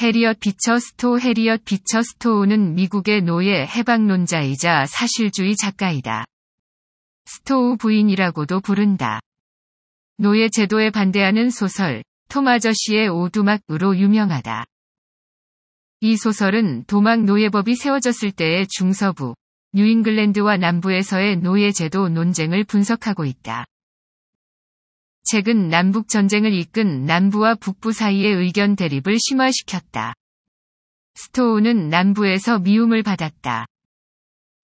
해리엇 비처 스토 해리엇 비처 스토우는 미국의 노예 해방론자이자 사실주의 작가이다. 스토우 부인이라고도 부른다. 노예 제도에 반대하는 소설 토마저씨의 오두막으로 유명하다. 이 소설은 도망 노예법이 세워졌을 때의 중서부, 뉴잉글랜드와 남부에서의 노예 제도 논쟁을 분석하고 있다. 책은 남북 전쟁을 이끈 남부와 북부 사이의 의견 대립을 심화시켰다. 스토우는 남부에서 미움을 받았다.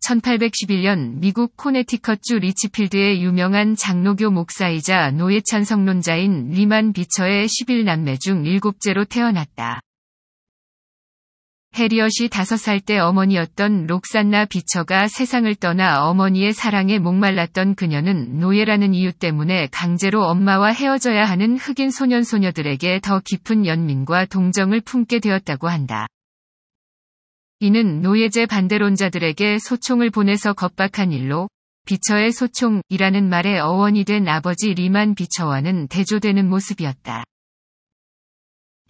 1811년 미국 코네티컷주 리치필드의 유명한 장로교 목사이자 노예찬 성론자인 리만 비처의 11남매 중 7째로 태어났다. 해리엇이 다섯 살 때 어머니였던 록산나 비처가 세상을 떠나 어머니의 사랑에 목말랐던 그녀는 노예라는 이유 때문에 강제로 엄마와 헤어져야 하는 흑인 소년소녀들에게 더 깊은 연민과 동정을 품게 되었다고 한다. 이는 노예제 반대론자들에게 소총을 보내서 겁박한 일로 비처의 소총이라는 말에 어원이 된 아버지 리만 비처와는 대조되는 모습이었다.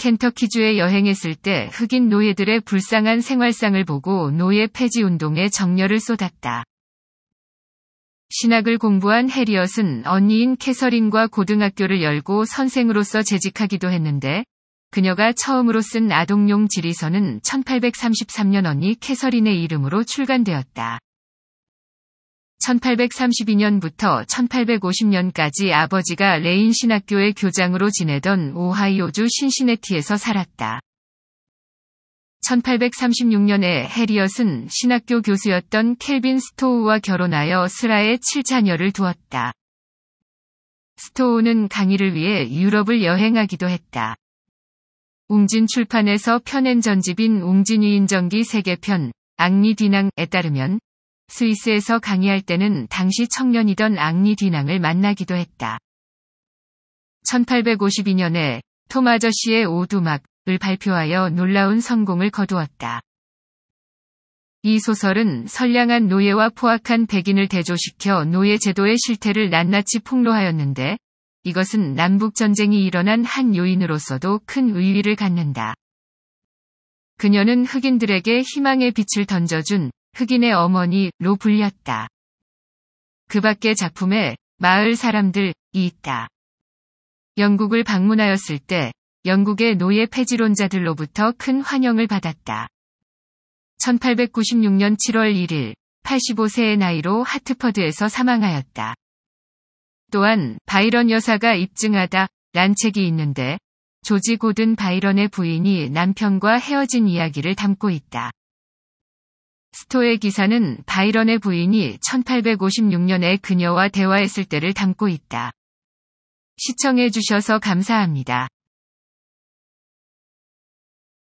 켄터키주에 여행했을 때 흑인 노예들의 불쌍한 생활상을 보고 노예 폐지 운동에 정열을 쏟았다. 신학을 공부한 해리엇은 언니인 캐서린과 고등학교를 열고 선생으로서 재직하기도 했는데 그녀가 처음으로 쓴 아동용 지리서는 1833년 언니 캐서린의 이름으로 출간되었다. 1832년부터 1850년까지 아버지가 레인 신학교의 교장으로 지내던 오하이오주 신시네티에서 살았다. 1836년에 해리엇은 신학교 교수였던 켈빈 스토우와 결혼하여 슬라에 7자녀를 두었다. 스토우는 강의를 위해 유럽을 여행하기도 했다. 웅진 출판에서 펴낸 전집인 웅진위인전기 세계편, 악리 디낭에 따르면 스위스에서 강의할 때는 당시 청년이던 앙리 디낭을 만나기도 했다. 1852년에 토마저 씨의 오두막을 발표하여 놀라운 성공을 거두었다. 이 소설은 선량한 노예와 포악한 백인을 대조시켜 노예 제도의 실태를 낱낱이 폭로하였는데 이것은 남북전쟁이 일어난 한 요인으로서도 큰 의의를 갖는다. 그녀는 흑인들에게 희망의 빛을 던져준 흑인의 어머니로 불렸다. 그 밖의 작품에 마을 사람들이 있다. 영국을 방문하였을 때 영국의 노예 폐지론자들로부터 큰 환영을 받았다. 1896년 7월 1일 85세의 나이로 하트퍼드에서 사망하였다. 또한 바이런 여사가 입증하다 란 책이 있는데 조지 고든 바이런의 부인이 남편과 헤어진 이야기를 담고 있다. 스토의 기사는 바이런의 부인이 1856년에 그녀와 대화했을 때를 담고 있다. 시청해주셔서 감사합니다.